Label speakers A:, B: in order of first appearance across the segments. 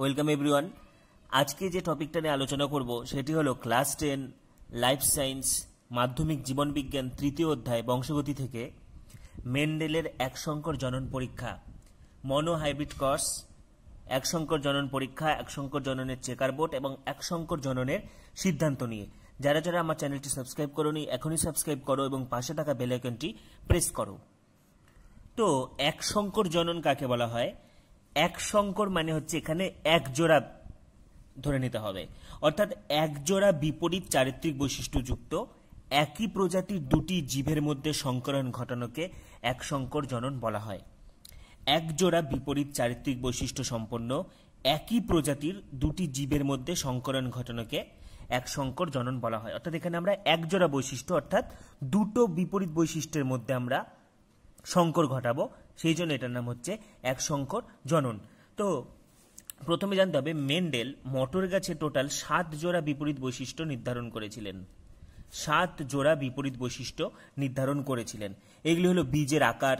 A: welcome everyone আজকে যে টপিকটা নিয়ে আলোচনা করব সেটি হলো ক্লাস টেন লাইফ সায়েন্স মাধ্যমিক জীবনবিজ্ঞান তৃতীয় অধ্যায় বংশগতি থেকে মেন্ডেলের শঙ্কর জনন পরীক্ষা মনো মনোহাইব্রিড কর্স শঙ্কর জনন পরীক্ষা এক শঙ্কর জননের চেকার বোর্ড এবং এক শঙ্কর জননের সিদ্ধান্ত নিয়ে যারা যারা আমার চ্যানেলটি সাবস্ক্রাইব করোনি এখনই সাবস্ক্রাইব করো এবং পাশে থাকা বেল আইকনটি প্রেস করো তো এক শঙ্কর জনন কাকে বলা হয় এক সংকর মানে হচ্ছে এখানে এক জোড়া ধরে নিতে হবে অর্থাৎ এক জোড়া বিপরীত চারিত্রিক বৈশিষ্ট্যযুক্ত একই প্রজাতির দুটি জীবের মধ্যে সংকরণ ঘটানোকে এক সংকর জনন বলা হয় এক জোড়া বিপরীত চারিত্রিক বৈশিষ্ট্য সম্পন্ন একই প্রজাতির দুটি জীবের মধ্যে সংকরণ ঘটানোকে এক সংকর জনন বলা হয় অর্থাৎ এখানে আমরা এক জোড়া বৈশিষ্ট্য অর্থাৎ দুটো বিপরীত বৈশিষ্ট্যের মধ্যে আমরা সংকর ঘটাবো সেই জন্য এটার নাম হচ্ছে এক সংকর জনন তো প্রথমে জানতে হবে মেন্ডেল মটর গাছে টোটাল সাত জোড়া বিপরীত বৈশিষ্ট্য নির্ধারণ করেছিলেন সাত জোড়া বিপরীত বৈশিষ্ট্য নির্ধারণ করেছিলেন এগুলি হলো বীজের আকার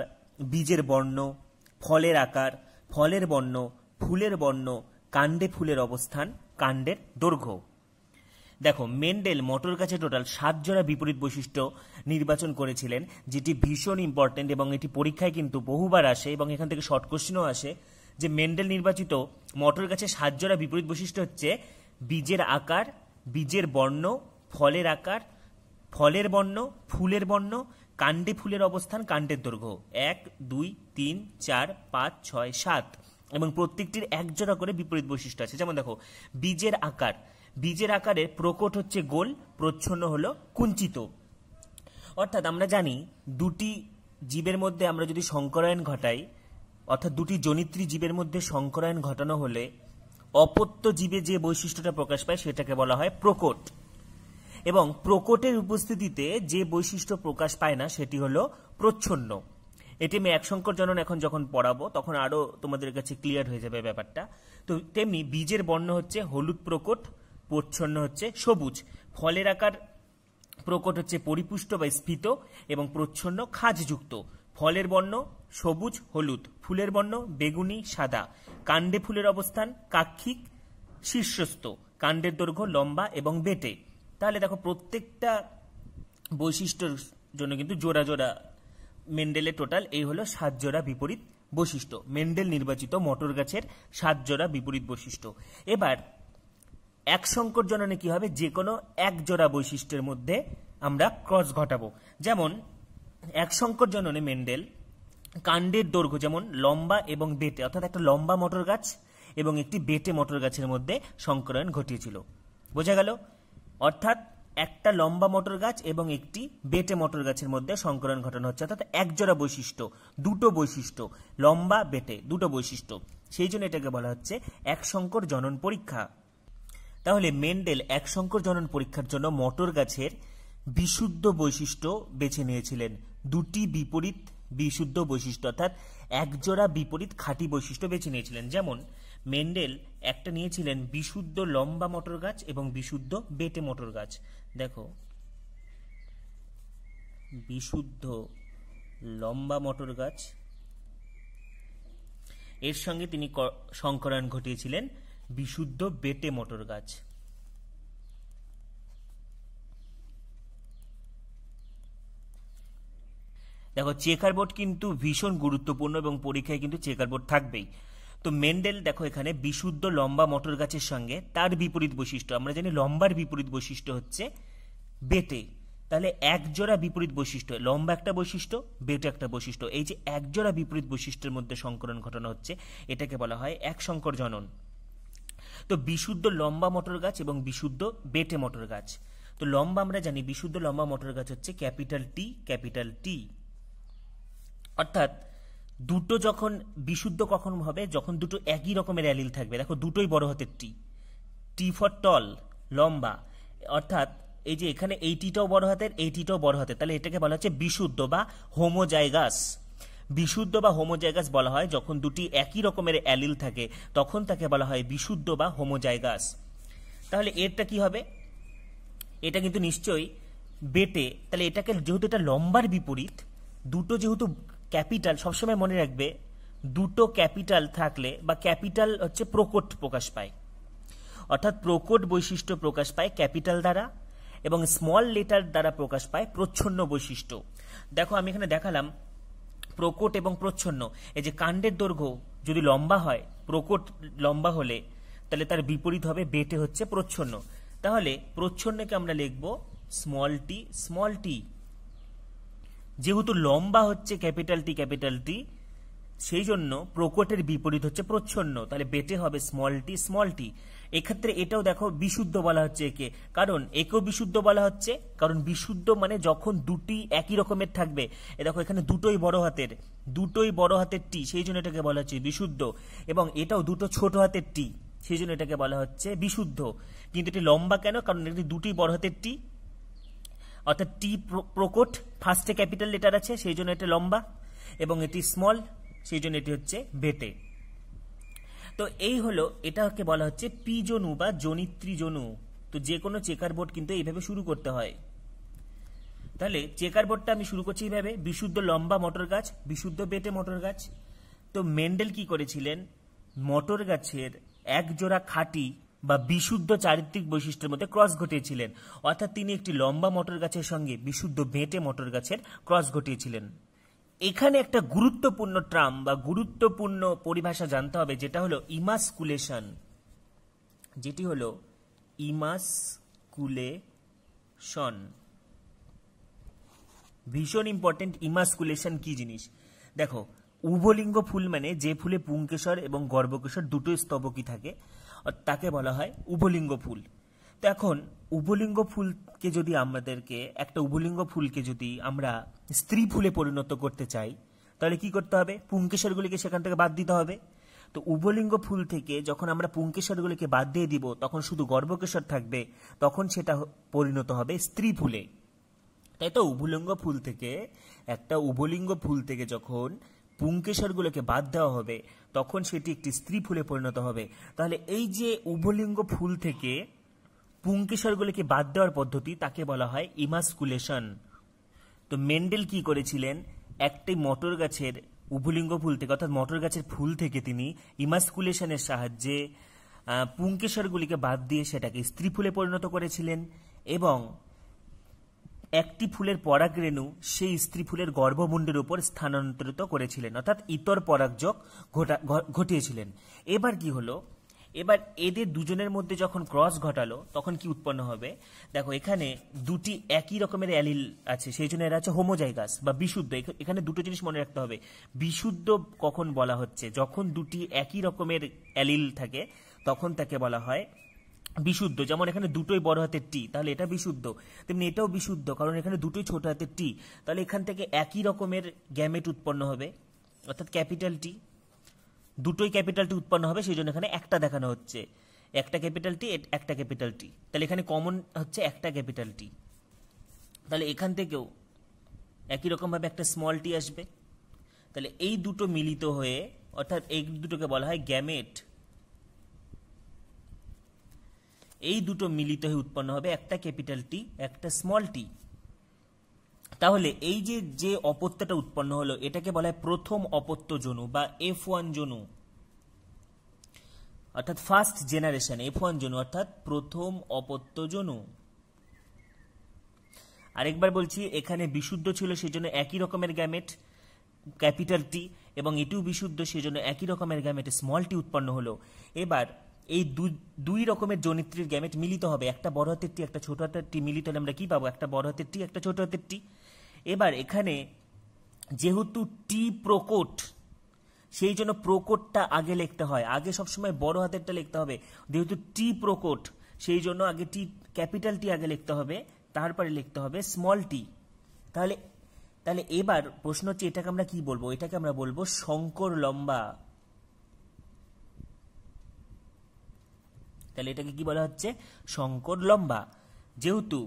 A: বীজের বর্ণ ফলের আকার ফলের বর্ণ ফুলের বর্ণ কাণ্ডে ফুলের অবস্থান কাণ্ডের দৈর্ঘ্য দেখো মেন্ডেল মটর গাছে টোটাল সাত জোড়া বিপরীত বৈশিষ্ট্য নির্বাচন করেছিলেন যেটি ভীষণ ইম্পর্টেন্ট এবং এটি পরীক্ষায় কিন্তু বহুবার আসে এবং এখান থেকে শর্ট কোশ্চিনও আসে যে মেন্ডেল নির্বাচিত মটর গাছের সাত জোড়া বিপরীত বৈশিষ্ট্য হচ্ছে বীজের আকার বীজের বর্ণ ফলের আকার ফলের বর্ণ ফুলের বর্ণ কাণ্ডে ফুলের অবস্থান কাণ্ডের দৈর্ঘ্য এক দুই তিন চার পাঁচ ছয় সাত এবং প্রত্যেকটির এক জোড়া করে বিপরীত বৈশিষ্ট্য আছে যেমন দেখো বীজের আকার বীজের আকারে প্রকট হচ্ছে গোল প্রচ্ছন্ন হল কুঞ্চিত অর্থাৎ আমরা জানি দুটি জীবের মধ্যে আমরা যদি সংকরায়ন ঘটাই অর্থাৎ দুটি জনিত্রী জীবের মধ্যে সংকরায়ন ঘটানো হলে অপত্য জীবে যে বৈশিষ্ট্যটা প্রকাশ পায় সেটাকে বলা হয় প্রকট এবং প্রকটের উপস্থিতিতে যে বৈশিষ্ট্য প্রকাশ পায় না সেটি হলো প্রচ্ছন্ন এটি আমি সংকর জনন এখন যখন পড়াবো তখন আরও তোমাদের কাছে ক্লিয়ার হয়ে যাবে ব্যাপারটা তো তেমনি বীজের বর্ণ হচ্ছে হলুদ প্রকট প্রচ্ছন্ন হচ্ছে সবুজ ফলের আকার প্রকট হচ্ছে পরিপুষ্ট বা স্ফীত এবং প্রচ্ছন্ন খাজযুক্ত ফলের বর্ণ সবুজ হলুদ ফুলের বর্ণ বেগুনি সাদা কাণ্ডে ফুলের অবস্থান কাক্ষিক শীর্ষস্থ কাণ্ডের দৈর্ঘ্য লম্বা এবং বেটে তাহলে দেখো প্রত্যেকটা বৈশিষ্ট্যর জন্য কিন্তু জোড়া জোড়া মেন্ডেলের টোটাল এই হলো সাত জোড়া বিপরীত বৈশিষ্ট্য মেন্ডেল নির্বাচিত মটর গাছের সাত জোড়া বিপরীত বৈশিষ্ট্য এবার এক সংকট জননে কি হবে যে কোনো এক জোড়া বৈশিষ্ট্যের মধ্যে আমরা ক্রস ঘটাবো যেমন এক সংকট জননে মেন্ডেল কাণ্ডের দৈর্ঘ্য যেমন লম্বা এবং বেটে অর্থাৎ একটা লম্বা মটর গাছ এবং একটি বেটে মটর গাছের মধ্যে সংকরণ ঘটিয়েছিল বোঝা গেল অর্থাৎ একটা লম্বা মটর গাছ এবং একটি বেটে মটর গাছের মধ্যে সংকরণ ঘটানো হচ্ছে অর্থাৎ একজোড়া বৈশিষ্ট্য দুটো বৈশিষ্ট্য লম্বা বেটে দুটো বৈশিষ্ট্য সেই জন্য এটাকে বলা হচ্ছে এক সংকর জনন পরীক্ষা তাহলে মেন্ডেল এক সংকর জনন পরীক্ষার জন্য মটর গাছের বিশুদ্ধ বৈশিষ্ট্য বেছে নিয়েছিলেন দুটি বিপরীত বিশুদ্ধ বৈশিষ্ট্য অর্থাৎ একজোড়া বিপরীত খাঁটি বৈশিষ্ট্য বেছে নিয়েছিলেন যেমন মেন্ডেল একটা নিয়েছিলেন বিশুদ্ধ লম্বা মটর গাছ এবং বিশুদ্ধ বেটে মটর গাছ দেখো বিশুদ্ধ লম্বা মটর গাছ এর সঙ্গে তিনি সংকরণ ঘটিয়েছিলেন বিশুদ্ধ বেটে মটর গাছ দেখো চেকার বোর্ড কিন্তু ভীষণ গুরুত্বপূর্ণ এবং পরীক্ষায় কিন্তু চেকার বোর্ড থাকবেই তো মেন্ডেল দেখো এখানে বিশুদ্ধ লম্বা মটর গাছের সঙ্গে তার বিপরীত বৈশিষ্ট্য আমরা জানি লম্বার বিপরীত বৈশিষ্ট্য হচ্ছে বেটে তাহলে এক জোড়া বিপরীত বৈশিষ্ট্য লম্বা একটা বৈশিষ্ট্য বেটে একটা বৈশিষ্ট্য এই যে এক জোড়া বিপরীত বৈশিষ্ট্যের মধ্যে সংকরণ ঘটনা হচ্ছে এটাকে বলা হয় এক সংকর জনন তো বিশুদ্ধ লম্বা মটর গাছ এবং বিশুদ্ধ বেটে মটর গাছ তো লম্বা আমরা জানি বিশুদ্ধ লম্বা মটর গাছ হচ্ছে ক্যাপিটাল টি ক্যাপিটাল টি অর্থাৎ দুটো যখন বিশুদ্ধ কখন হবে যখন দুটো একই রকমের অ্যালিল থাকবে দেখো দুটোই বড় হাতের টি টি ফর টল লম্বা অর্থাৎ এই যে এখানে এইটিটাও বড় হাতের এইটিটাও বড় হাতের তাহলে এটাকে বলা হচ্ছে বিশুদ্ধ বা হোমোজাইগাস বিশুদ্ধ বা হোমোজাইগাস বলা হয় যখন দুটি একই রকমের অ্যালিল থাকে তখন তাকে বলা হয় বিশুদ্ধ বা হোমোজাইগাস তাহলে এরটা কি হবে এটা কিন্তু নিশ্চয়ই বেটে তাহলে এটাকে যেহেতু এটা লম্বার বিপরীত দুটো যেহেতু ক্যাপিটাল সবসময় মনে রাখবে দুটো ক্যাপিটাল থাকলে বা ক্যাপিটাল হচ্ছে প্রকট প্রকাশ পায় অর্থাৎ প্রকট বৈশিষ্ট্য প্রকাশ পায় ক্যাপিটাল দ্বারা এবং স্মল লেটার দ্বারা প্রকাশ পায় প্রচ্ছন্ন বৈশিষ্ট্য দেখো আমি এখানে দেখালাম প্রকট এবং প্রচ্ছন্ন এই যে কাণ্ডের দৈর্ঘ্য যদি লম্বা হয় প্রকট লম্বা হলে তাহলে তার বিপরীত হবে বেটে হচ্ছে প্রচ্ছন্ন তাহলে প্রচ্ছন্নকে আমরা লিখব স্মল টি স্মল টি যেহেতু লম্বা হচ্ছে ক্যাপিটাল টি ক্যাপিটাল টি সেই জন্য প্রকটের বিপরীত হচ্ছে প্রচ্ছন্ন তাহলে বেটে হবে স্মল টি স্মল টি এক্ষেত্রে এটাও দেখো বিশুদ্ধ বলা হচ্ছে একে কারণ একেও বিশুদ্ধ বলা হচ্ছে কারণ বিশুদ্ধ মানে যখন দুটি একই রকমের থাকবে এ দেখো এখানে দুটোই বড় হাতের দুটোই বড় হাতের টি সেই জন্য এটাকে বলা হচ্ছে বিশুদ্ধ এবং এটাও দুটো ছোট হাতের টি সেই জন্য এটাকে বলা হচ্ছে বিশুদ্ধ কিন্তু এটি লম্বা কেন কারণ এটি দুটি বড় হাতের টি অর্থাৎ টি প্রকট ফার্স্টে ক্যাপিটাল লেটার আছে সেই জন্য এটা লম্বা এবং এটি স্মল সেই জন্য এটি হচ্ছে বেটে তো এই হলো এটাকে বলা হচ্ছে পিজনু বা জনিত্রী জনু তো যে কোনো চেকার বোর্ড কিন্তু এইভাবে শুরু করতে হয় তাহলে চেকার বোর্ডটা আমি শুরু করছি এইভাবে বিশুদ্ধ লম্বা মটর গাছ বিশুদ্ধ বেটে মটর গাছ তো মেন্ডেল কি করেছিলেন মটর গাছের একজোড়া খাঁটি বা বিশুদ্ধ চারিত্রিক বৈশিষ্ট্যের মধ্যে ক্রস ঘটিয়েছিলেন অর্থাৎ তিনি একটি লম্বা মটর গাছের সঙ্গে বিশুদ্ধ বেটে মটর গাছের ক্রস ঘটিয়েছিলেন এখানে একটা গুরুত্বপূর্ণ ট্রাম বা গুরুত্বপূর্ণ পরিভাষা জানতে হবে যেটা হলো ইমাসকুলেশন যেটি হলো ইমাসকুলেশন ভীষণ ইম্পর্টেন্ট ইমাসকুলেশন কি জিনিস দেখো উভলিঙ্গ ফুল মানে যে ফুলে পুংকেশর এবং গর্ভকেশ্বর দুটোই স্তবকই থাকে তাকে বলা হয় উভলিঙ্গ ফুল তো এখন উভলিঙ্গ ফুলকে যদি আমাদেরকে একটা উভলিঙ্গ ফুলকে যদি আমরা স্ত্রী ফুলে পরিণত করতে চাই তাহলে কি করতে হবে পুঙ্কেশ্বরগুলিকে সেখান থেকে বাদ দিতে হবে তো উভলিঙ্গ ফুল থেকে যখন আমরা পুঙ্কেশ্বরগুলিকে বাদ দিয়ে দিব তখন শুধু গর্ভকেশ্বর থাকবে তখন সেটা পরিণত হবে স্ত্রী ফুলে তাই তো উভলিঙ্গ ফুল থেকে একটা উভলিঙ্গ ফুল থেকে যখন পুঙ্কেশ্বরগুলোকে বাদ দেওয়া হবে তখন সেটি একটি স্ত্রী ফুলে পরিণত হবে তাহলে এই যে উভলিঙ্গ ফুল থেকে পুঙ্কেশ্বরগুলিকে বাদ দেওয়ার পদ্ধতি তাকে বলা হয় ইমাসকুলেশন তো মেন্ডেল কি করেছিলেন একটি মটর গাছের উভলিঙ্গ ফুল থেকে অর্থাৎ মটর গাছের ফুল থেকে তিনি ইমাসকুলেশনের সাহায্যে পুঙ্কেশ্বরগুলিকে বাদ দিয়ে সেটাকে স্ত্রী ফুলে পরিণত করেছিলেন এবং একটি ফুলের পরাগরেণু সেই স্ত্রী ফুলের গর্ভমুণ্ডের উপর স্থানান্তরিত করেছিলেন অর্থাৎ ইতর পরাগযোগ ঘটিয়েছিলেন এবার কি হলো এবার এদের দুজনের মধ্যে যখন ক্রস ঘটালো তখন কি উৎপন্ন হবে দেখো এখানে দুটি একই রকমের অ্যালিল আছে সেই জন্য এরা হচ্ছে হোমোজাইগাস বা বিশুদ্ধ এখানে দুটো জিনিস মনে রাখতে হবে বিশুদ্ধ কখন বলা হচ্ছে যখন দুটি একই রকমের অ্যালিল থাকে তখন তাকে বলা হয় বিশুদ্ধ যেমন এখানে দুটোই বড় হাতের টি তাহলে এটা বিশুদ্ধ তেমনি এটাও বিশুদ্ধ কারণ এখানে দুটোই ছোট হাতের টি তাহলে এখান থেকে একই রকমের গ্যামেট উৎপন্ন হবে অর্থাৎ ক্যাপিটাল টি দুটোই ক্যাপিটালটি উৎপন্ন হবে সেই জন্য এখানে একটা দেখানো হচ্ছে একটা ক্যাপিটালটি একটা ক্যাপিটালটি তাহলে এখানে কমন হচ্ছে একটা ক্যাপিটালটি তাহলে এখান থেকেও একই রকমভাবে একটা স্মল টি আসবে তাহলে এই দুটো মিলিত হয়ে অর্থাৎ এই দুটোকে বলা হয় গ্যামেট এই দুটো মিলিত হয়ে উৎপন্ন হবে একটা ক্যাপিটাল টি একটা স্মল টি তাহলে এই যে যে অপত্যটা উৎপন্ন হলো এটাকে বলা হয় প্রথম অপত্য জনু বা এফ ওয়ান জনু অর্থাৎ ফার্স্ট জেনারেশন এফ ওয়ান জনু অর্থাৎ প্রথম অপত্য জনু আরেকবার বলছি এখানে বিশুদ্ধ ছিল সেজন্য একই রকমের গ্যামেট ক্যাপিটাল টি এবং এটিও বিশুদ্ধ সেজন্য একই রকমের গ্যামেট স্মল টি উৎপন্ন হলো এবার এই দুই রকমের জনিত্রীর গ্যামেট মিলিত হবে একটা বড় হাতের টি একটা ছোট হাতের টি মিলিত হলে আমরা কি পাবো একটা বড় হাতের টি একটা ছোট হাতের টি এবার এখানে যেহেতু টি প্রকোট সেই জন্য প্রকোটটা আগে লিখতে হয় আগে সবসময় বড় হাতেরটা লিখতে হবে যেহেতু টি প্রকোট সেই জন্য আগে টি ক্যাপিটাল টি আগে লিখতে হবে তারপরে লিখতে হবে স্মল টি তাহলে তাহলে এবার প্রশ্ন হচ্ছে এটাকে আমরা কি বলবো এটাকে আমরা বলবো শঙ্কর লম্বা তাহলে এটাকে কি বলা হচ্ছে শঙ্কর লম্বা যেহেতু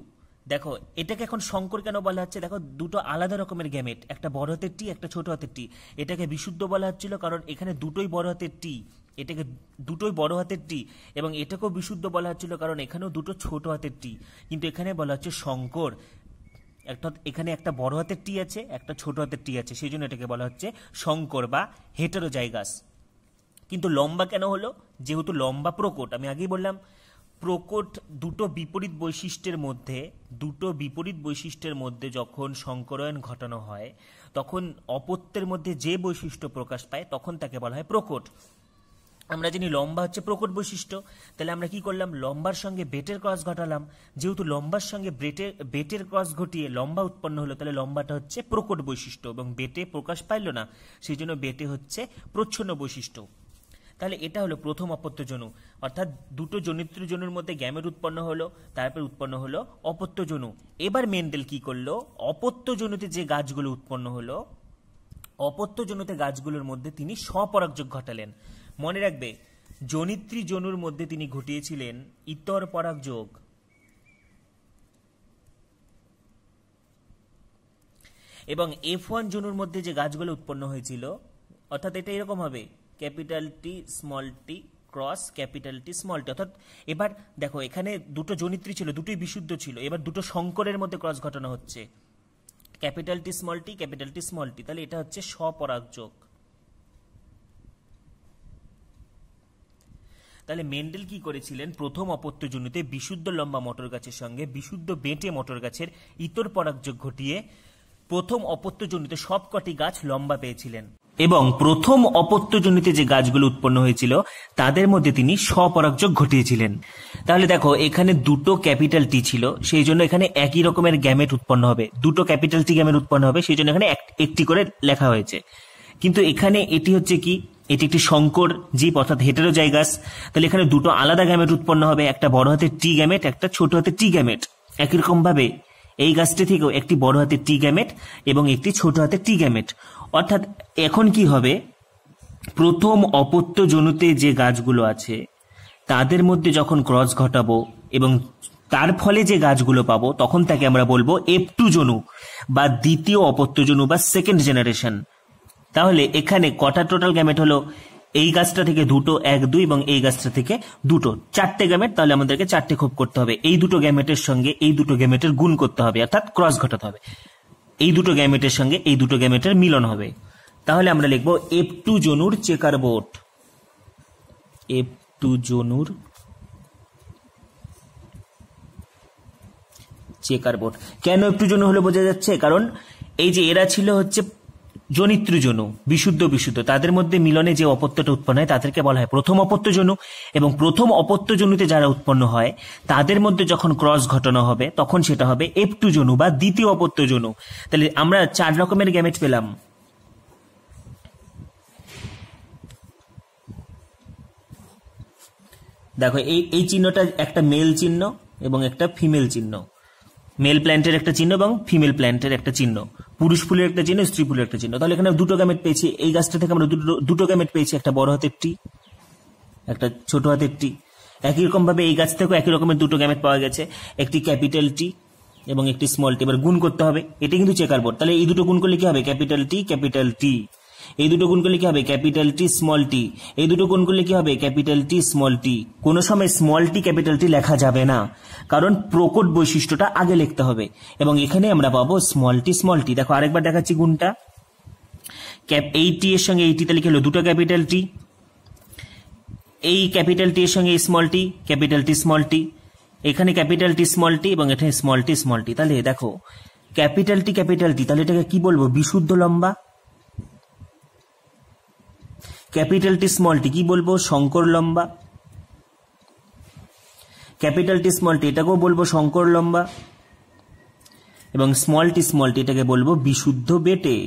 A: দেখো এটাকে এখন শঙ্কর কেন বলা হচ্ছে দেখো দুটো আলাদা রকমের গ্যামেট একটা বড় হাতের টি একটা ছোট হাতের টি এটাকে বিশুদ্ধ বলা হচ্ছিল কারণ এখানে দুটোই বড় হাতের টি এটাকে দুটোই বড় হাতের টি এবং এটাকেও বিশুদ্ধ বলা হচ্ছিল কারণ এখানেও দুটো ছোট হাতের টি কিন্তু এখানে বলা হচ্ছে শঙ্কর একটা এখানে একটা বড় হাতের টি আছে একটা ছোট হাতের টি আছে সেই জন্য এটাকে বলা হচ্ছে শঙ্কর বা জায়গাস কিন্তু লম্বা কেন হলো যেহেতু লম্বা প্রকট আমি আগেই বললাম প্রকট দুটো বিপরীত বৈশিষ্ট্যের মধ্যে দুটো বিপরীত বৈশিষ্ট্যের মধ্যে যখন সংকরণ ঘটানো হয় তখন অপত্যের মধ্যে যে বৈশিষ্ট্য প্রকাশ পায় তখন তাকে বলা হয় প্রকট আমরা জানি লম্বা হচ্ছে প্রকট বৈশিষ্ট্য তাহলে আমরা কি করলাম লম্বার সঙ্গে বেটের ক্রস ঘটালাম যেহেতু লম্বার সঙ্গে ব্রেটের বেটের ক্রস ঘটিয়ে লম্বা উৎপন্ন হলো তাহলে লম্বাটা হচ্ছে প্রকট বৈশিষ্ট্য এবং বেটে প্রকাশ পাইল না সেই জন্য বেটে হচ্ছে প্রচ্ছন্ন বৈশিষ্ট্য তাহলে এটা হলো প্রথম অপত্য জনু অর্থাৎ দুটো জনিত্র জনুর মধ্যে গ্যামের উৎপন্ন হলো তারপর উৎপন্ন হলো অপত্য জনু এবার মেন্ডেল কি করলো অপত্য জনুতে যে গাছগুলো উৎপন্ন হলো অপত্য জনুতে গাছগুলোর মধ্যে তিনি স্বপরাগযোগ ঘটালেন মনে রাখবে জনিত্রী জনুর মধ্যে তিনি ঘটিয়েছিলেন ইতর পরাগযোগ এবং এফ ওয়ান জনুর মধ্যে যে গাছগুলো উৎপন্ন হয়েছিল অর্থাৎ এটা এরকম হবে capital T small T cross capital T small T অর্থাৎ এবার দেখো এখানে দুটো জনিত্রী ছিল দুটোই বিশুদ্ধ ছিল এবার দুটো শঙ্করের মধ্যে ক্রস ঘটনা হচ্ছে capital T small T capital T small T তাহলে এটা হচ্ছে স্বপরাগযোগ তাহলে মেন্ডেল কি করেছিলেন প্রথম অপত্যজনিতে বিশুদ্ধ লম্বা মটর গাছের সঙ্গে বিশুদ্ধ বেঁটে মটর গাছের ইতর পরাগযোগ ঘটিয়ে প্রথম অপত্যজনিত সবকটি গাছ লম্বা পেয়েছিলেন এবং প্রথম অপত্যজনিত যে গাছগুলো উৎপন্ন হয়েছিল তাদের মধ্যে তিনি স্বপরাগযোগ ঘটিয়েছিলেন তাহলে দেখো এখানে দুটো ক্যাপিটাল টি ছিল সেই জন্য এখানে একই রকমের গ্যামেট উৎপন্ন হবে দুটো ক্যাপিটাল টি গ্যামেট উৎপন্ন হবে সেই জন্য এখানে একটি করে লেখা হয়েছে কিন্তু এখানে এটি হচ্ছে কি এটি একটি শঙ্কর জীব অর্থাৎ হেটেরো জায়গাস তাহলে এখানে দুটো আলাদা গ্যামেট উৎপন্ন হবে একটা বড় হাতের টি গ্যামেট একটা ছোট হাতের টি গ্যামেট একই রকম ভাবে এই গাছটি থেকেও একটি বড় হাতের টি গ্যামেট এবং একটি ছোট হাতের টি গ্যামেট অর্থাৎ এখন কি হবে প্রথম অপত্য জনুতে যে গাছগুলো আছে তাদের মধ্যে যখন ক্রস ঘটাবো এবং তার ফলে যে গাছগুলো পাবো তখন তাকে আমরা বলবো এফ টু জনু বা দ্বিতীয় অপত্য জনু বা সেকেন্ড জেনারেশন তাহলে এখানে কটা টোটাল গ্যামেট হলো এই গাছটা থেকে দুটো এক দুই এবং এই গাছটা থেকে দুটো চারটে গ্যামেট তাহলে আমাদেরকে চারটে খোপ করতে হবে এই দুটো গ্যামেটের সঙ্গে এই দুটো গ্যামেটের গুণ করতে হবে অর্থাৎ ক্রস ঘটাতে হবে এই দুটো গ্যামেটের সঙ্গে এই দুটো গ্যামেটের মিলন হবে তাহলে আমরা লিখব এফ টু জনুর চেকার বোর্ড এফ টু জনুর চেকার বোর্ড কেন এফ টু জনু হলে বোঝা যাচ্ছে কারণ এই যে এরা ছিল হচ্ছে জনিত্রজনু বিশুদ্ধ বিশুদ্ধ তাদের মধ্যে মিলনে যে অপত্যটা উৎপন্ন হয় তাদেরকে বলা হয় প্রথম অপত্যজনু এবং প্রথম অপত্যজনুতে যারা উৎপন্ন হয় তাদের মধ্যে যখন ক্রস ঘটনা হবে তখন সেটা হবে এপটুজনু বা দ্বিতীয় অপত্যজনু তাহলে আমরা চার রকমের গ্যামেট পেলাম দেখো এই এই চিহ্নটা একটা মেল চিহ্ন এবং একটা ফিমেল চিহ্ন মেল প্ল্যান্টের একটা চিহ্ন এবং ফিমেল প্ল্যান্টের একটা চিহ্ন পুরুষ ফুলের একটা চিহ্ন স্ত্রী ফুলের একটা চিহ্ন তাহলে এখানে দুটো গ্যামেট পেয়েছি এই গাছটা থেকে আমরা দুটো দুটো গ্যামেট পেয়েছি একটা বড় হাতের টি একটা ছোট হাতের টি একই রকমভাবে এই গাছ থেকেও একই রকমের দুটো গ্যামেট পাওয়া গেছে একটি ক্যাপিটাল টি এবং একটি স্মল টি এবার গুণ করতে হবে এটা কিন্তু চেকার বোর্ড তাহলে এই দুটো গুণ করলে কি হবে ক্যাপিটাল টি ক্যাপিটাল টি এই দুটো গুণ করলে কি হবে ক্যাপিটাল টি স্মল টি এই দুটো গুণ করলে কি হবে ক্যাপিটাল টি স্মল টি কোনো সময় স্মল টি ক্যাপিটাল টি লেখা যাবে না কারণ প্রকট বৈশিষ্ট্যটা আগে লিখতে হবে এবং এখানে আমরা পাবো স্মল টি স্মল টি দেখো আরেকবার দেখাচ্ছি গুণটা এই টি এর সঙ্গে এই টিতে লিখে হলো দুটো ক্যাপিটাল টি এই ক্যাপিটাল টি এর সঙ্গে small T capital T small T এখানে ক্যাপিটাল টি স্মল টি এবং এখানে স্মল টি স্মল টি তাহলে দেখো ক্যাপিটাল টি ক্যাপিটাল টি তাহলে এটাকে কি বলবো বিশুদ্ধ লম্বা ক্যাপিটাল টি স্মল কি বলবো শঙ্কর লম্বা ক্যাপিটাল টি স্মল এটাকেও বলবো শঙ্কর লম্বা এবং স্মল টি স্মল এটাকে বলবো বিশুদ্ধ বেটে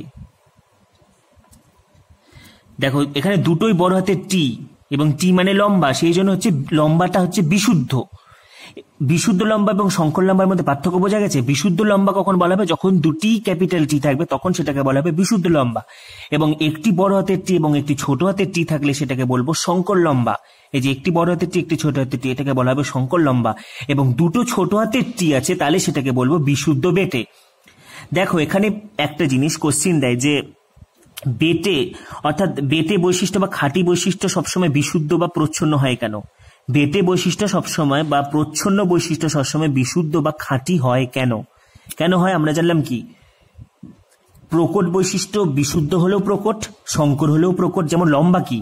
A: দেখো এখানে দুটোই বড় হাতের টি এবং টি মানে লম্বা সেই জন্য হচ্ছে লম্বাটা হচ্ছে বিশুদ্ধ বিশুদ্ধ লম্বা এবং সংকর লম্বার মধ্যে পার্থক্য বোঝা গেছে বিশুদ্ধ লম্বা কখন বলা হবে যখন দুটি ক্যাপিটাল টি থাকবে তখন সেটাকে বলা হবে বিশুদ্ধ লম্বা এবং একটি বড় হাতের টি এবং একটি ছোট হাতের টি থাকলে সেটাকে বলবো সংকর লম্বা এই যে একটি বড় হাতের টি একটি ছোট হাতের টি এটাকে বলা হবে সংকর লম্বা এবং দুটো ছোট হাতের টি আছে তাহলে সেটাকে বলবো বিশুদ্ধ বেটে দেখো এখানে একটা জিনিস কোশ্চিন দেয় যে বেটে অর্থাৎ বেটে বৈশিষ্ট্য বা খাঁটি বৈশিষ্ট্য সবসময় বিশুদ্ধ বা প্রচ্ছন্ন হয় কেন বেতে বৈশিষ্ট্য সবসময় বা প্রচ্ছন্ন বৈশিষ্ট্য সবসময় বিশুদ্ধ বা খাঁটি হয় কেন কেন হয় আমরা জানলাম কি প্রকট বৈশিষ্ট্য বিশুদ্ধ হলেও প্রকট শঙ্কর হলেও প্রকট যেমন লম্বা কি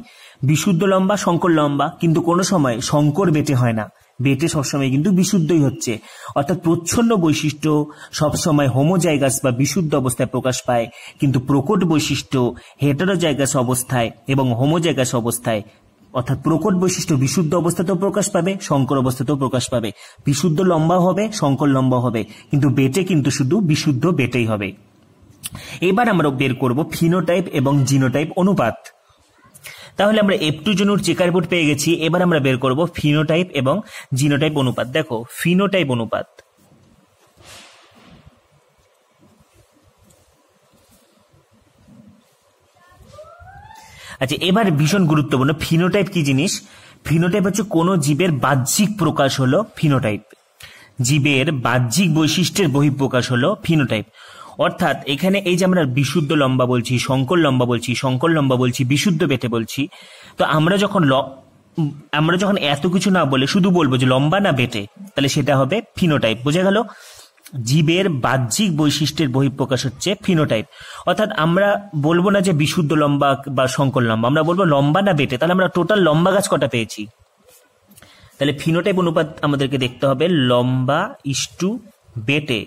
A: বিশুদ্ধ লম্বা শঙ্কর লম্বা কিন্তু কোনো সময় শঙ্কর বেটে হয় না বেটে সবসময় কিন্তু বিশুদ্ধই হচ্ছে অর্থাৎ প্রচ্ছন্ন বৈশিষ্ট্য সবসময় হোমোজাইগাস বা বিশুদ্ধ অবস্থায় প্রকাশ পায় কিন্তু প্রকট বৈশিষ্ট্য হেটারোজাইগাস অবস্থায় এবং হোমোজাইগাস অবস্থায় অর্থাৎ প্রকট বৈশিষ্ট্য বিশুদ্ধ অবস্থাতেও প্রকাশ পাবে শঙ্কর অবস্থাতেও প্রকাশ পাবে বিশুদ্ধ লম্বা হবে শঙ্কর লম্বা হবে কিন্তু বেটে কিন্তু শুধু বিশুদ্ধ বেটেই হবে এবার আমরা বের করব ফিনোটাইপ এবং জিনোটাইপ অনুপাত তাহলে আমরা এফ টু জনুর চেকার বোর্ড পেয়ে গেছি এবার আমরা বের করব ফিনোটাইপ এবং জিনোটাইপ অনুপাত দেখো ফিনোটাইপ অনুপাত আচ্ছা এবার ভীষণ গুরুত্বপূর্ণ ফিনোটাইপ কি জিনিস ফিনোটাইপ হচ্ছে কোনো জীবের বাহ্যিক প্রকাশ হলো ফিনোটাইপ জীবের বাহ্যিক বৈশিষ্ট্যের বহিঃপ্রকাশ হলো ফিনোটাইপ অর্থাৎ এখানে এই যে আমরা বিশুদ্ধ লম্বা বলছি সংকর লম্বা বলছি সংকর লম্বা বলছি বিশুদ্ধ পেতে বলছি তো আমরা যখন আমরা যখন এত কিছু না বলে শুধু বলবো যে লম্বা না বেটে তাহলে সেটা হবে ফিনোটাইপ বোঝা গেল জীবের বাহ্যিক বৈশিষ্ট্যের বহিঃপ্রকাশ হচ্ছে ফিনোটাইপ অর্থাৎ আমরা বলবো না যে বিশুদ্ধ লম্বা বা সংকর লম্বা আমরা বলবো লম্বা না বেটে তাহলে আমরা টোটাল লম্বা গাছ কটা পেয়েছি তাহলে ফিনোটাইপ অনুপাত আমাদেরকে দেখতে হবে লম্বা ইস্টু বেটে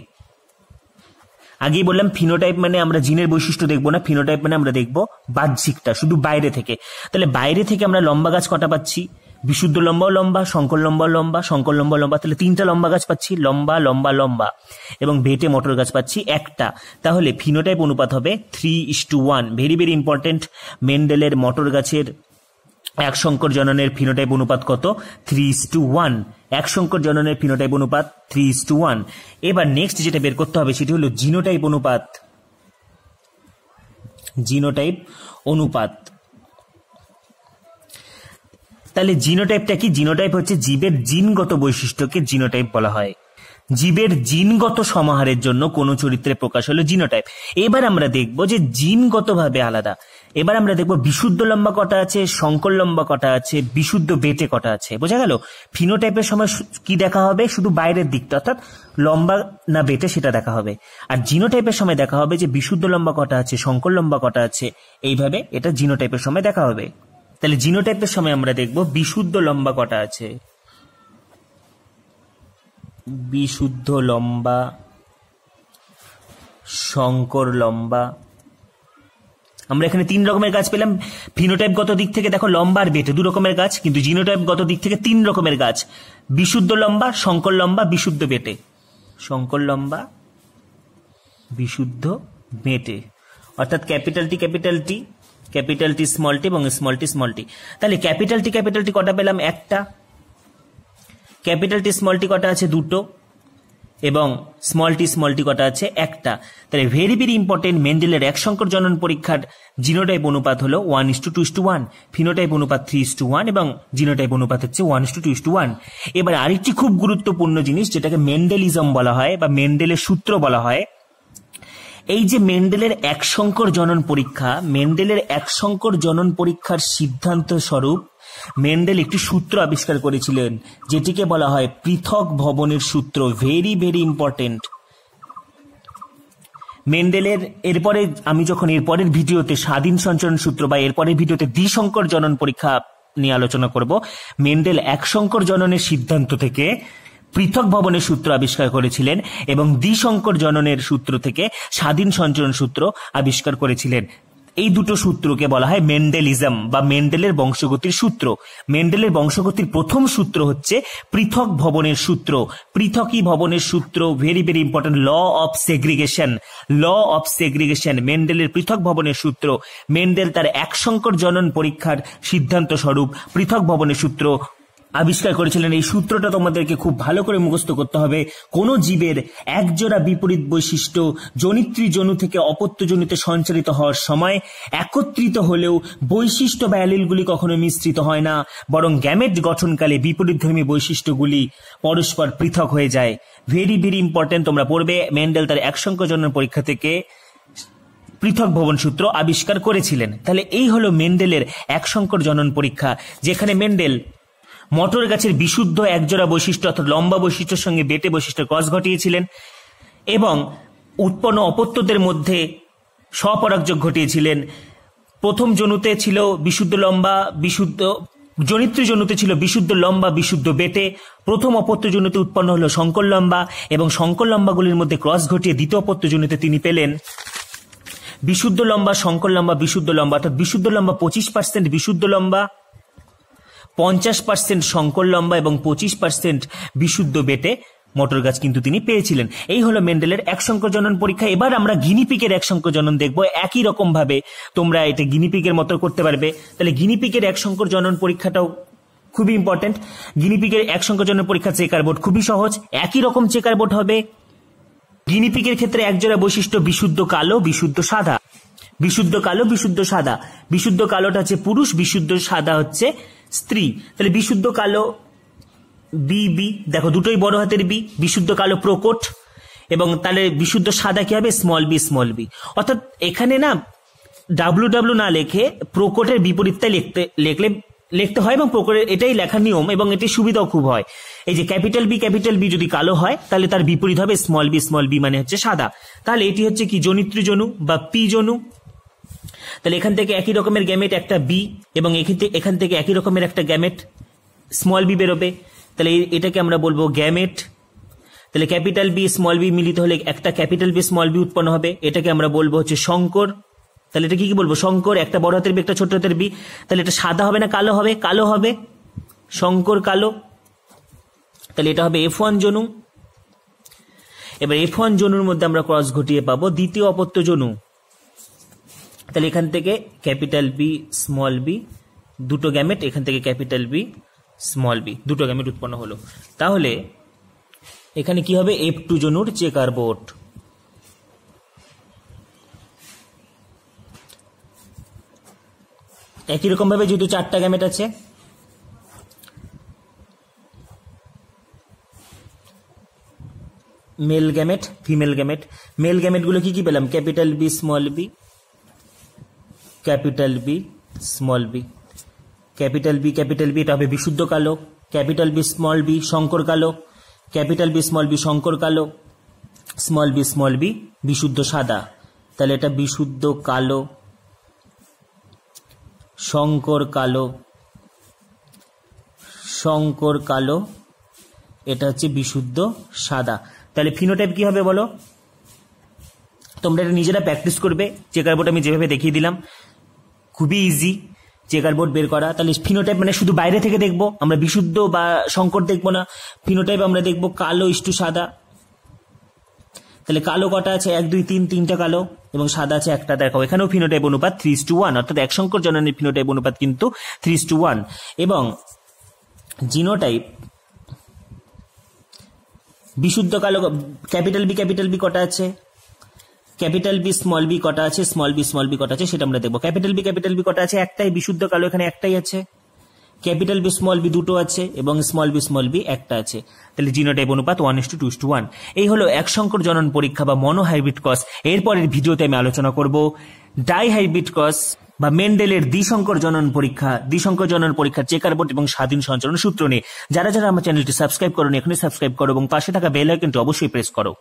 A: আগেই বললাম ফিনোটাইপ মানে আমরা জিনের বৈশিষ্ট্য দেখবো না ফিনোটাইপ মানে আমরা দেখবো বাহ্যিকটা শুধু বাইরে থেকে তাহলে বাইরে থেকে আমরা লম্বা গাছ কটা পাচ্ছি বিশুদ্ধ লম্বা লম্বা শঙ্কর লম্বা লম্বা শঙ্কর লম্বা লম্বা তাহলে তিনটা লম্বা গাছ পাচ্ছি লম্বা লম্বা লম্বা এবং ভেটে মটর গাছ পাচ্ছি একটা তাহলে ফিনোটাইপ অনুপাত হবে three is to one very very important মেন্ডেলের মটর গাছের এক শঙ্কর জননের ফিনোটাইপ অনুপাত কত থ্রি ইস টু ওয়ান এক শঙ্কর জননের ফিনোটাইপ অনুপাত থ্রি ইস টু ওয়ান এবার নেক্সট যেটা বের করতে হবে সেটি হলো জিনোটাইপ অনুপাত জিনোটাইপ অনুপাত তাহলে জিনোটাইপটা কি জিনোটাইপ হচ্ছে জীবের জিনগত বৈশিষ্ট্যকে জিনোটাইপ বলা হয় জীবের জিনগত সমাহারের জন্য কোনো চরিত্রে প্রকাশ হলো জিনোটাইপ এবার আমরা দেখব যে জিনগতভাবে আলাদা এবার আমরা দেখব বিশুদ্ধ লম্বা কটা আছে সংকর লম্বা কটা আছে বিশুদ্ধ বেটে কটা আছে বোঝা গেল ফিনোটাইপের সময় কি দেখা হবে শুধু বাইরের দিকটা অর্থাৎ লম্বা না বেটে সেটা দেখা হবে আর জিনোটাইপের সময় দেখা হবে যে বিশুদ্ধ লম্বা কটা আছে সংকর লম্বা কটা আছে এইভাবে এটা জিনোটাইপের সময় দেখা হবে তাহলে জিনোটাইপের সময় আমরা দেখব বিশুদ্ধ লম্বা কটা আছে বিশুদ্ধ লম্বা শঙ্কর লম্বা আমরা এখানে তিন রকমের গাছ পেলাম ফিনোটাইপগত দিক থেকে দেখো লম্বা আর বেটে দু রকমের গাছ কিন্তু জিনোটাইপগত দিক থেকে তিন রকমের গাছ বিশুদ্ধ লম্বা শঙ্কর লম্বা বিশুদ্ধ বেটে শঙ্কর লম্বা বিশুদ্ধ বেটে অর্থাৎ capital T capital T capital T small T এবং স্মল টি স্মল টি তাহলে ক্যাপিটাল টি ক্যাপিটাল টি কটা পেলাম একটা ক্যাপিটাল টি স্মল টি কটা আছে দুটো এবং স্মল টি স্মল টি কটা আছে একটা তাহলে ভেরি ভেরি ইম্পর্টেন্ট মেন্ডেলের এক সংকর জনন পরীক্ষার জিনোটাইপ অনুপাত হলো one is to two is to one phenotype অনুপাত থ্রি ইস টু ওয়ান এবং জিনোটাইপ অনুপাত হচ্ছে one is to two is to one এবার আরেকটি খুব গুরুত্বপূর্ণ জিনিস যেটাকে মেন্ডেলিজম বলা হয় বা মেন্ডেলের সূত্র বলা হয় এই যে মেন্ডেলের এক সংকর জনন পরীক্ষা মেন্ডেলের এক সংকর জনন পরীক্ষার সিদ্ধান্ত স্বরূপ মেন্ডেল একটি সূত্র আবিষ্কার করেছিলেন যেটিকে বলা হয় পৃথক ভবনের সূত্র ভেরি ভেরি ইম্পর্টেন্ট মেন্ডেলের এরপরে আমি যখন এরপরের ভিডিওতে স্বাধীন সঞ্চরণ সূত্র বা এরপরের ভিডিওতে দ্বিসংকর জনন পরীক্ষা নিয়ে আলোচনা করব মেন্ডেল এক সংকর জননের সিদ্ধান্ত থেকে পৃথক ভবনের সূত্র আবিষ্কার করেছিলেন এবং দ্বিশঙ্কর জননের সূত্র থেকে স্বাধীন সঞ্চরণ সূত্র আবিষ্কার করেছিলেন এই দুটো সূত্রকে বলা হয় মেন্ডেলিজম বা মেন্ডেলের বংশগতির সূত্র মেন্ডেলের বংশগতির প্রথম সূত্র হচ্ছে পৃথক ভবনের সূত্র পৃথকই ভবনের সূত্র very very important law of segregation law of segregation মেন্ডেলের পৃথক ভবনের সূত্র মেন্ডেল তার একশঙ্কর জনন পরীক্ষার সিদ্ধান্ত স্বরূপ পৃথক ভবনের সূত্র আবিষ্কার করেছিলেন এই সূত্রটা তোমাদেরকে খুব ভালো করে মুখস্থ করতে হবে কোন জীবের একজোড়া বিপরীত বৈশিষ্ট্য জনিত্রী জনু থেকে অপত্য জনিতে সঞ্চালিত হওয়ার সময় একত্রিত হলেও বৈশিষ্ট্য বা অ্যালিলগুলি কখনো মিশ্রিত হয় না বরং গ্যামেট গঠনকালে বিপরীতধর্মী বৈশিষ্ট্যগুলি পরস্পর পৃথক হয়ে যায় ভেরি ভেরি ইম্পর্টেন্ট তোমরা পড়বে মেন্ডেল তার এক সংখ্যজনের পরীক্ষা থেকে পৃথক ভবন সূত্র আবিষ্কার করেছিলেন তাহলে এই হলো মেন্ডেলের এক জনন পরীক্ষা যেখানে মেন্ডেল মটর গাছের বিশুদ্ধ একজোড়া বৈশিষ্ট্য অর্থাৎ লম্বা বৈশিষ্ট্যের সঙ্গে বেটে বৈশিষ্ট্য ক্রস ঘটিয়েছিলেন এবং উৎপন্ন অপত্যদের মধ্যে স্বপরাগযোগ ঘটিয়েছিলেন প্রথম জনুতে ছিল বিশুদ্ধ লম্বা বিশুদ্ধ জনিত্র জনুতে ছিল বিশুদ্ধ লম্বা বিশুদ্ধ বেটে প্রথম অপত্য জনুতে উৎপন্ন হলো শঙ্কর লম্বা এবং শঙ্কর লম্বাগুলির মধ্যে ক্রস ঘটিয়ে দ্বিতীয় অপত্য জনুতে তিনি পেলেন বিশুদ্ধ লম্বা শঙ্কর লম্বা বিশুদ্ধ লম্বা অর্থাৎ বিশুদ্ধ লম্বা পঁচিশ পার্সেন্ট বিশুদ্ধ লম্বা পঞ্চাশ পার্সেন্ট শঙ্কর লম্বা এবং পঁচিশ পার্সেন্ট বিশুদ্ধ বেটে মটর গাছ কিন্তু তিনি পেয়েছিলেন এই হলো মেন্ডেলের এক জনন পরীক্ষা এবার আমরা গিনিপিকের এক জনন দেখব একই রকম ভাবে তোমরা এটা গিনিপিকের মতো করতে পারবে তাহলে গিনিপিকের এক জনন পরীক্ষাটাও খুবই ইম্পর্টেন্ট গিনিপিকের এক জনন পরীক্ষা চেকার বোর্ড খুবই সহজ একই রকম চেকার বোর্ড হবে গিনিপিকের ক্ষেত্রে একজোড়া বৈশিষ্ট্য বিশুদ্ধ কালো বিশুদ্ধ সাদা বিশুদ্ধ কালো বিশুদ্ধ সাদা বিশুদ্ধ কালোটা হচ্ছে পুরুষ বিশুদ্ধ সাদা হচ্ছে স্ত্রী তাহলে বিশুদ্ধ কালো বি বি দেখো দুটোই বড় হাতের বি বিশুদ্ধ কালো প্রকট এবং তাহলে বিশুদ্ধ সাদা কি হবে স্মল বি স্মল বি অর্থাৎ এখানে না ডাব্লু ডাব্লু না লেখে প্রকটের বিপরীতটাই লিখতে লেখলে লিখতে হয় এবং প্রকটের এটাই লেখার নিয়ম এবং এটি সুবিধাও খুব হয় এই যে ক্যাপিটাল বি ক্যাপিটাল বি যদি কালো হয় তাহলে তার বিপরীত হবে স্মল বি স্মল বি মানে হচ্ছে সাদা তাহলে এটি হচ্ছে কি জনিত্রী জনু বা পি জনু তাহলে এখান থেকে একই রকমের গ্যামেট একটা বি এবং এখান থেকে একই রকমের একটা গ্যামেট স্মল বি বেরোবে তাহলে এটাকে আমরা বলবো গ্যামেট তাহলে ক্যাপিটাল বি স্মল বি মিলিত হলে একটা ক্যাপিটাল বি স্মল বি উৎপন্ন হবে এটাকে আমরা বলবো হচ্ছে শঙ্কর তাহলে এটা কি কি বলবো শঙ্কর একটা বড় হাতের বি একটা ছোট হাতের বি তাহলে এটা সাদা হবে না কালো হবে কালো হবে শঙ্কর কালো তাহলে এটা হবে এফ ওয়ান জনু এবার এফ ওয়ান জনুর মধ্যে আমরা ক্রস ঘটিয়ে পাবো দ্বিতীয় অপত্য জনু তাহলে এখান থেকে ক্যাপিটাল বি স্মল বি দুটো গ্যামেট এখান থেকে ক্যাপিটাল বি স্মল বি দুটো গ্যামেট উৎপন্ন হলো তাহলে এখানে কি হবে এফ টু জনুর চেকার বোট একই রকমভাবে যেহেতু চারটা গ্যামেট আছে male gamete female gamete male গ্যামেটগুলো কি কি পেলাম capital B small B capital B small B capital B capital B এটা হবে বিশুদ্ধ কালো ক্যাপিটাল বি স্মল বি শঙ্কর কালো ক্যাপিটাল বি স্মল বি শঙ্কর কালো স্মল বি স্মল বি বিশুদ্ধ সাদা তাহলে এটা বিশুদ্ধ কালো শঙ্কর কালো শঙ্কর কালো এটা হচ্ছে বিশুদ্ধ সাদা তাহলে ফিনোটাইপ কি হবে বলো তোমরা এটা নিজেরা প্র্যাকটিস করবে চেকার বোর্ড আমি যেভাবে দেখিয়ে দিলাম খুবই ইজি চেকার বোর্ড বের করা তাহলে ফিনোটাইপ মানে শুধু বাইরে থেকে দেখব আমরা বিশুদ্ধ বা সংকট দেখব না ফিনোটাইপ আমরা দেখব কালো ইস্টু সাদা তাহলে কালো কটা আছে এক দুই তিন তিনটা কালো এবং সাদা আছে একটা দেখো এখানেও ফিনোটাইপ অনুপাত থ্রি টু ওয়ান অর্থাৎ এক সংকট জননের ফিনোটাইপ অনুপাত কিন্তু থ্রি টু ওয়ান এবং জিনোটাইপ বিশুদ্ধ কালো ক্যাপিটাল বি ক্যাপিটাল বি কটা আছে ক্যাপিটাল বি স্মল বি কটা আছে স্মল বি স্মল বি কটা আছে সেটা আমরা দেখবো ক্যাপিটাল বি ক্যাপিটাল বি কটা আছে একটাই বিশুদ্ধ কালো এখানে একটাই আছে ক্যাপিটাল বি স্মল বি দুটো আছে এবং স্মল বি স্মল বি একটা আছে তাহলে জিনোটাইপ অনুপাত one is to two to one এই হলো এক সংকর জনন পরীক্ষা বা মনোহাইব্রিড কস এরপরের ভিডিওতে আমি আলোচনা করব ডাইহাইব্রিড কস বা মেন্ডেলের দ্বিশঙ্কর জনন পরীক্ষা দ্বিশঙ্কর জনন পরীক্ষা চেকারবোর্ড এবং স্বাধীন সঞ্চালন সূত্র নিয়ে যারা যারা আমার চ্যানেলটি সাবস্ক্রাইব করো এখনই সাবস্ক্রাইব করো এবং পাশে থাকা বেল আইকনটি অবশ্যই প্রেস করো